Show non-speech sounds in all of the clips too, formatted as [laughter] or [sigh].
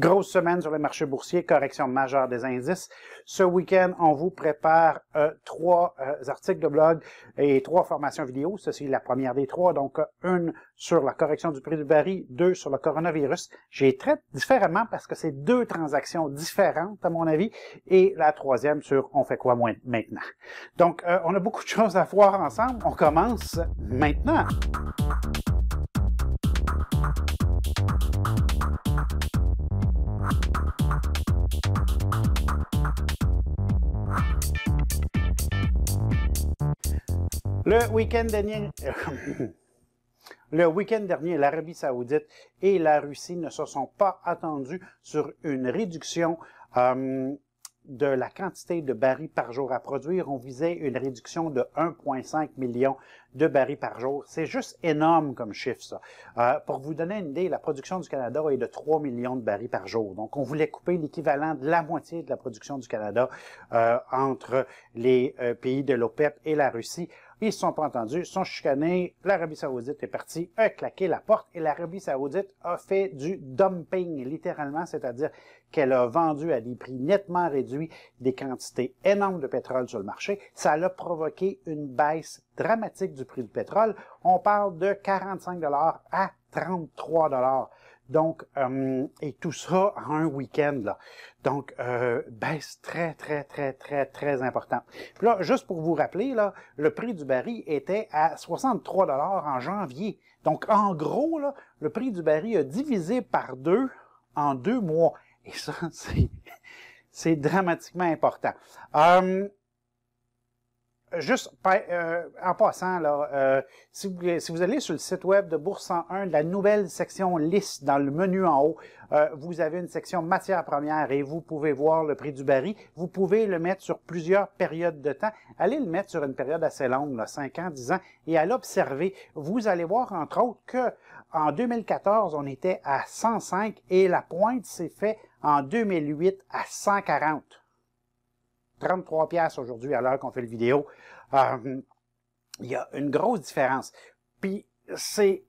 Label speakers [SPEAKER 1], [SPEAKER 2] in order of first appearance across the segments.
[SPEAKER 1] Grosse semaine sur les marchés boursiers, correction majeure des indices. Ce week-end, on vous prépare euh, trois euh, articles de blog et trois formations vidéo. Ceci est la première des trois. Donc, euh, une sur la correction du prix du baril, deux sur le coronavirus. J'ai traite différemment parce que c'est deux transactions différentes, à mon avis, et la troisième sur on fait quoi moins maintenant. Donc, on a beaucoup de choses à voir ensemble. On commence maintenant. Le week-end dernier, [laughs] le week-end dernier, l'Arabie saoudite et la Russie ne se sont pas attendus sur une réduction euh, de la quantité de barils par jour à produire. On visait une réduction de 1,5 million de barils par jour. C'est juste énorme comme chiffre, ça. Euh, pour vous donner une idée, la production du Canada est de 3 millions de barils par jour. Donc, on voulait couper l'équivalent de la moitié de la production du Canada euh, entre les pays de l'OPEP et la Russie. Ils se sont pas entendus, sont chicanés. L'Arabie saoudite est partie, a claqué la porte et l'Arabie saoudite a fait du dumping, littéralement, c'est-à-dire qu'elle a vendu à des prix nettement réduits des quantités énormes de pétrole sur le marché. Ça a provoqué une baisse dramatique du prix du pétrole. On parle de 45 à 33 donc, et tout ça en un week-end. Là. Donc, euh, baisse très, très, très, très, très important. Puis là, juste pour vous rappeler, là, le prix du baril était à 63 en janvier. Donc, en gros, là, le prix du baril a divisé par deux en deux mois. Et ça, c'est, c'est dramatiquement important juste euh, en passant, là, euh, si, vous, allez sur le site web de Bourse 101, la nouvelle section liste dans le menu en haut, euh, vous avez une section matières premières et vous pouvez voir le prix du baril. Vous pouvez le mettre sur plusieurs périodes de temps. Allez le mettre sur une période assez longue, là, 5 ans, 10 ans, et à l'observer. Vous allez voir, entre autres, que en 2014, on était à 105 et la pointe s'est faite en 2008 à 140. 33 pièces aujourd'hui à l'heure qu'on fait le vidéo. Euh, il y a une grosse différence. Puis c'est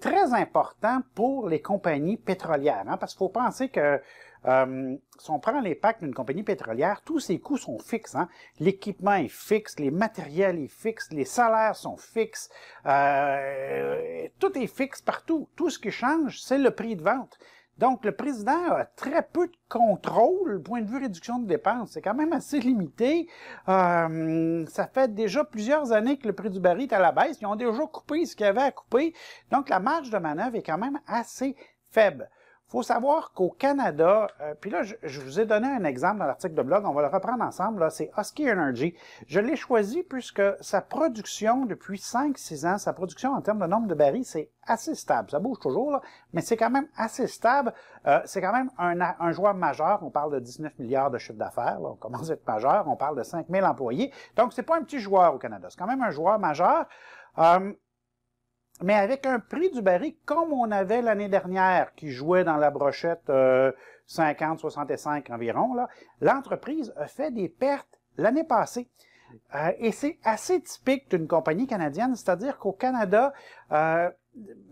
[SPEAKER 1] très important pour les compagnies pétrolières, hein, parce qu'il faut penser que euh, si on prend les d'une compagnie pétrolière, tous ses coûts sont fixes. Hein. L'équipement est fixe, les matériels est fixe, les salaires sont fixes, euh, tout est fixe partout. Tout ce qui change, c'est le prix de vente. Donc, le président a très peu de contrôle, point de vue réduction de dépenses. C'est quand même assez limité. Euh, ça fait déjà plusieurs années que le prix du baril est à la baisse. Ils ont déjà coupé ce qu'il y avait à couper. Donc, la marge de manœuvre est quand même assez faible faut savoir qu'au Canada, euh, puis là, je, vous ai donné un exemple dans l'article de blog, on va le reprendre ensemble, là, c'est Husky Energy. Je l'ai choisi puisque sa production depuis 5-6 ans, sa production en termes de nombre de barils, c'est assez stable. Ça bouge toujours, là, mais c'est quand même assez stable. Euh, c'est quand même un, un, joueur majeur. On parle de 19 milliards de chiffre d'affaires. On commence à être majeur. On parle de 5000 employés. Donc, c'est pas un petit joueur au Canada. C'est quand même un joueur majeur. Euh, mais avec un prix du baril comme on avait l'année dernière, qui jouait dans la brochette 50-65 euh, environ, l'entreprise a fait des pertes l'année passée. Euh, et c'est assez typique d'une compagnie canadienne, c'est-à-dire qu'au Canada, euh,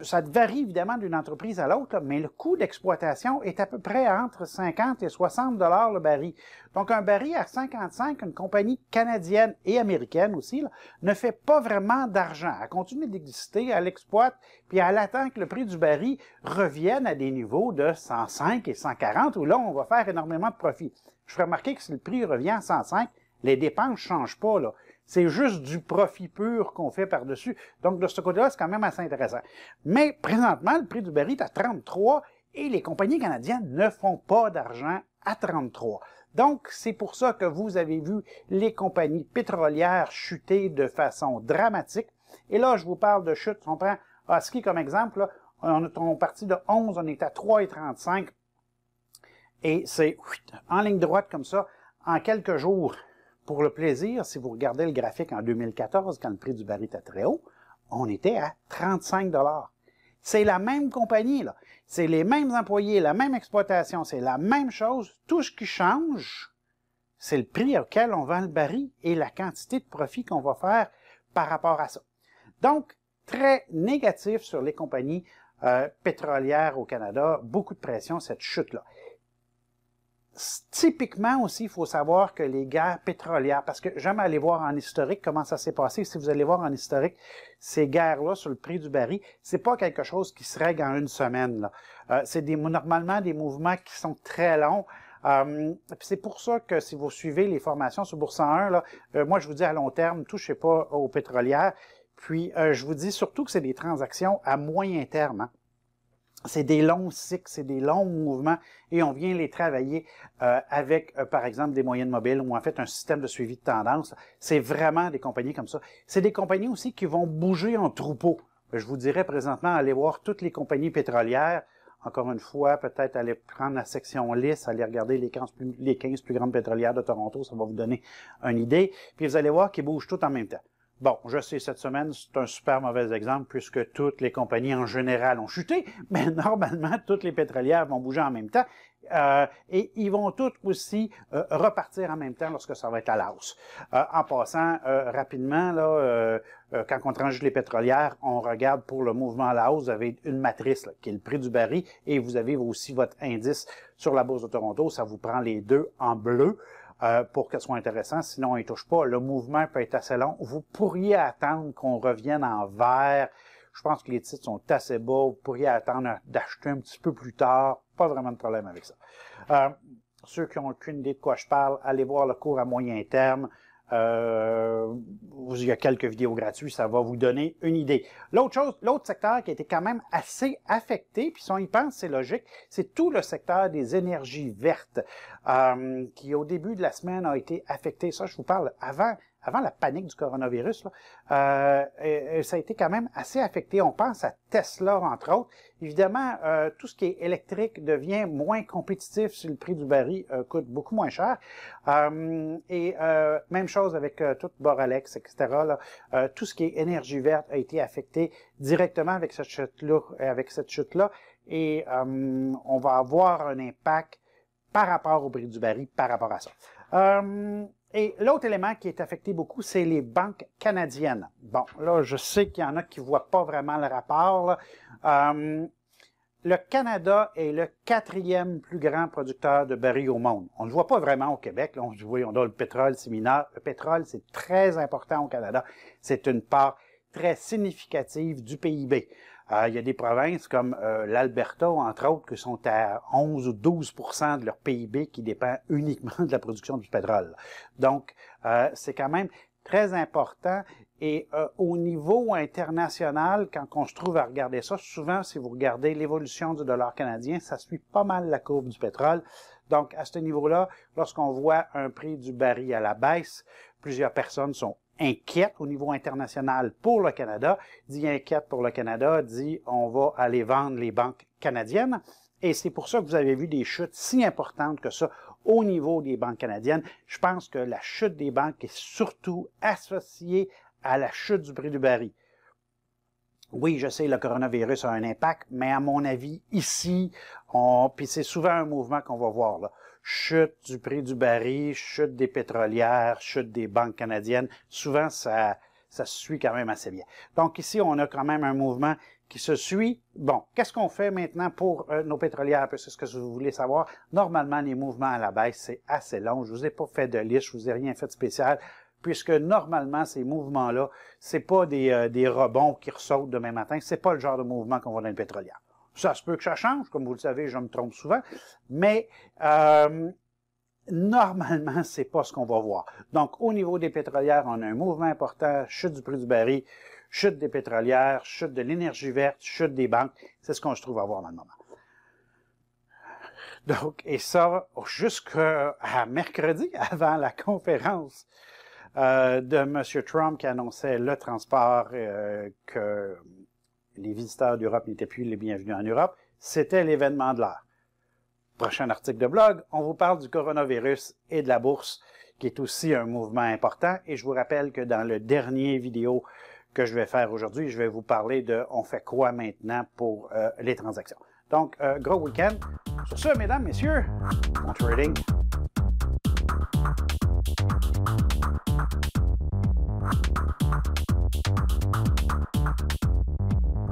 [SPEAKER 1] ça varie évidemment d'une entreprise à l'autre, mais le coût d'exploitation est à peu près entre 50 et 60 dollars le baril. Donc un baril à 55, une compagnie canadienne et américaine aussi, ne fait pas vraiment d'argent. Elle continue d'exister, elle exploite, puis elle attend que le prix du baril revienne à des niveaux de 105 et 140, où là, on va faire énormément de profit. Je fais remarquer que si le prix revient à 105, les dépenses ne changent pas. Là. C'est juste du profit pur qu'on fait par-dessus. Donc, de ce côté-là, c'est quand même assez intéressant. Mais présentement, le prix du baril est à 33 et les compagnies canadiennes ne font pas d'argent à 33. Donc, c'est pour ça que vous avez vu les compagnies pétrolières chuter de façon dramatique. Et là, je vous parle de chute. On prend Aski comme exemple. on, est parti de 11, on est à 3,35. Et c'est en ligne droite comme ça. En quelques jours, pour le plaisir, si vous regardez le graphique en 2014, quand le prix du baril était très haut, on était à 35 C'est la même compagnie, là. C'est les mêmes employés, la même exploitation, c'est la même chose. Tout ce qui change, c'est le prix auquel on vend le baril et la quantité de profit qu'on va faire par rapport à ça. Donc, très négatif sur les compagnies euh, pétrolières au Canada, beaucoup de pression, cette chute-là typiquement aussi, il faut savoir que les guerres pétrolières, parce que j'aime aller voir en historique comment ça s'est passé. Si vous allez voir en historique, ces guerres-là sur le prix du baril, c'est pas quelque chose qui se règle en une semaine. Euh, c'est des, normalement des mouvements qui sont très longs. Euh, c'est pour ça que si vous suivez les formations sur Bourse 101, là, euh, moi je vous dis à long terme, touchez pas aux pétrolières. Puis je vous dis surtout que c'est des transactions à moyen terme. Hein. C'est des longs cycles, c'est des longs mouvements et on vient les travailler euh, avec, euh, par exemple, des moyennes mobiles ou en fait un système de suivi de tendance. C'est vraiment des compagnies comme ça. C'est des compagnies aussi qui vont bouger en troupeau. Je vous dirais présentement, allez voir toutes les compagnies pétrolières. Encore une fois, peut-être aller prendre la section lisse, aller regarder les 15, plus, grandes pétrolières de Toronto, ça va vous donner une idée. Puis vous allez voir qu'ils bougent toutes en même temps. Bon, je sais, cette semaine, c'est un super mauvais exemple puisque toutes les compagnies en général ont chuté, [laughs] mais normalement, toutes les pétrolières vont bouger en même temps euh, et ils vont toutes aussi euh, repartir en même temps lorsque ça va être à la hausse. Euh, en passant, rapidement, là, quand on tranche les pétrolières, on regarde pour le mouvement à la hausse, vous avez une matrice qui est le prix du baril et vous avez aussi votre indice sur la bourse de Toronto. Ça vous prend les deux en bleu. Euh, pour qu'elle soit intéressante, sinon on ne touche pas. Le mouvement peut être assez long. Vous pourriez attendre qu'on revienne en vert. Je pense que les titres sont assez bas. Vous pourriez attendre d'acheter un petit peu plus tard. Pas vraiment de problème avec ça. Euh, ceux qui n'ont aucune idée de quoi je parle, allez voir le cours à moyen terme. Euh, il y a quelques vidéos gratuites, ça va vous donner une idée. L'autre chose, l'autre secteur qui a été quand même assez affecté, puis si on y pense, c'est logique, c'est tout le secteur des énergies vertes euh, qui, au début de la semaine, a été affecté. Ça, je vous parle avant avant la panique du coronavirus, euh, ça a été quand même assez affecté. On pense à Tesla, entre autres. Évidemment, euh, tout ce qui est électrique devient moins compétitif si le prix du baril euh, coûte beaucoup moins cher. et même chose avec tout Boralex, etc. Là, tout ce qui est énergie verte a été affecté directement avec cette chute-là. Avec cette chute-là et on va avoir un impact par rapport au prix du baril, par rapport à ça. Euh, et l'autre élément qui est affecté beaucoup, c'est les banques canadiennes. Bon, là, je sais qu'il y en a qui ne voient pas vraiment le rapport. Euh, le Canada est le quatrième plus grand producteur de barils au monde. On ne le voit pas vraiment au Québec. on on a le pétrole, c'est Le pétrole, c'est très important au Canada. C'est une part très significative du PIB. Euh, il y a des provinces comme euh, l'Alberta, entre autres, qui sont à 11 ou 12 de leur PIB qui dépend uniquement de la production du pétrole. Donc, euh, c'est quand même très important. Et au niveau international, quand on se trouve à regarder ça, souvent, si vous regardez l'évolution du dollar canadien, ça suit pas mal la courbe du pétrole. Donc, à ce niveau-là, lorsqu'on voit un prix du baril à la baisse, plusieurs personnes sont inquiète au niveau international pour le Canada. Dit inquiète pour le Canada, dit on va aller vendre les banques canadiennes. Et c'est pour ça que vous avez vu des chutes si importantes que ça au niveau des banques canadiennes. Je pense que la chute des banques est surtout associée à la chute du prix du baril. Oui, je sais, le coronavirus a un impact, mais à mon avis, ici, on, puis c'est souvent un mouvement qu'on va voir. Là chute du prix du baril, chute des pétrolières, chute des banques canadiennes. Souvent, ça, ça suit quand même assez bien. Donc ici, on a quand même un mouvement qui se suit. Bon, qu'est-ce qu'on fait maintenant pour euh, nos pétrolières? C'est ce que vous voulez savoir, normalement, les mouvements à la baisse, c'est assez long. Je vous ai pas fait de liste, je vous ai rien fait de spécial, puisque normalement, ces mouvements-là, c'est pas des, euh, des rebonds qui ressortent demain matin. C'est pas le genre de mouvement qu'on voit dans une pétrolière. Ça se peut que ça change, comme vous le savez, je me trompe souvent, mais euh, normalement, c'est pas ce qu'on va voir. Donc, au niveau des pétrolières, on a un mouvement important, chute du prix du baril, chute des pétrolières, chute de l'énergie verte, chute des banques. C'est ce qu'on se trouve à voir dans le moment. Donc, et ça, jusqu'à mercredi, [laughs] avant la conférence euh, de M. Trump qui annonçait le transport euh, que les visiteurs d'Europe n'étaient plus les bienvenus en Europe, c'était l'événement de l'heure. Prochain article de blog, on vous parle du coronavirus et de la bourse, qui est aussi un mouvement important. Et je vous rappelle que dans le dernier vidéo que je vais faire aujourd'hui, je vais vous parler de on fait quoi maintenant pour euh, les transactions. Donc, euh, gros week-end. Sur ce, mesdames, messieurs, bon trading.